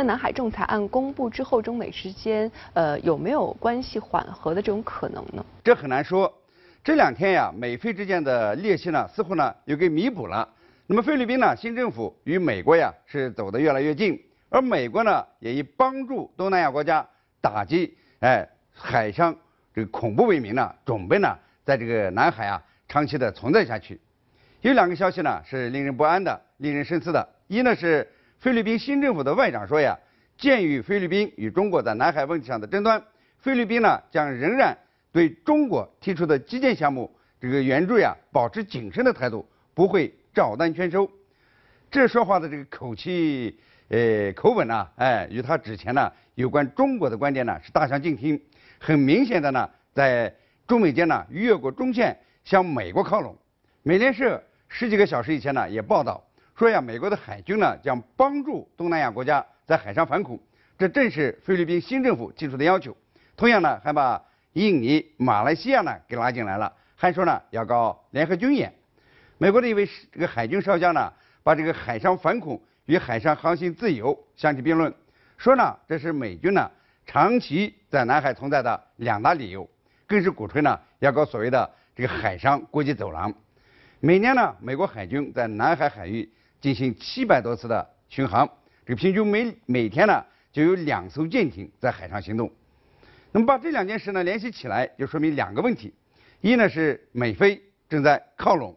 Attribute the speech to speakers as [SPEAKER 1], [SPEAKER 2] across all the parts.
[SPEAKER 1] 在南海仲裁案公布之后，中美之间呃有没有关系缓和的这种可能呢？这很难说。这两天呀，美菲之间的裂隙呢，似乎呢又给弥补了。那么菲律宾呢，新政府与美国呀是走得越来越近，而美国呢，也以帮助东南亚国家打击哎海上这个恐怖为名呢，准备呢在这个南海啊长期的存在下去。有两个消息呢是令人不安的、令人深思的。一呢是。菲律宾新政府的外长说呀，鉴于菲律宾与中国在南海问题上的争端，菲律宾呢将仍然对中国提出的基建项目这个援助呀保持谨慎的态度，不会照单全收。这说话的这个口气，呃口吻呢，哎，与他之前呢有关中国的观点呢是大相径庭，很明显的呢在中美间呢越过中线向美国靠拢。美联社十几个小时以前呢也报道。说呀，美国的海军呢将帮助东南亚国家在海上反恐，这正是菲律宾新政府提出的要求。同样呢，还把印尼、马来西亚呢给拉进来了，还说呢要搞联合军演。美国的一位这个海军少将呢，把这个海上反恐与海上航行自由相提并论，说呢这是美军呢长期在南海存在的两大理由，更是鼓吹呢要搞所谓的这个海上国际走廊。每年呢，美国海军在南海海域。进行七百多次的巡航，这个平均每每天呢就有两艘舰艇在海上行动。那么把这两件事呢联系起来，就说明两个问题：一呢是美菲正在靠拢；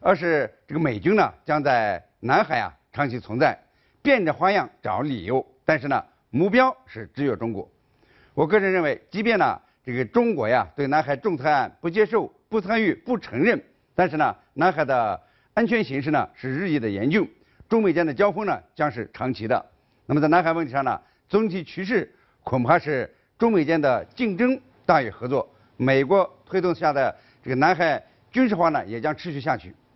[SPEAKER 1] 二是这个美军呢将在南海啊长期存在，变着花样找理由。但是呢，目标是制约中国。我个人认为，即便呢这个中国呀对南海仲裁案不接受、不参与、不承认，但是呢，南海的。安全形势呢是日益的严峻，中美间的交锋呢将是长期的。那么在南海问题上呢，总体趋势恐怕是中美间的竞争大于合作。美国推动下的这个南海军事化呢也将持续下去。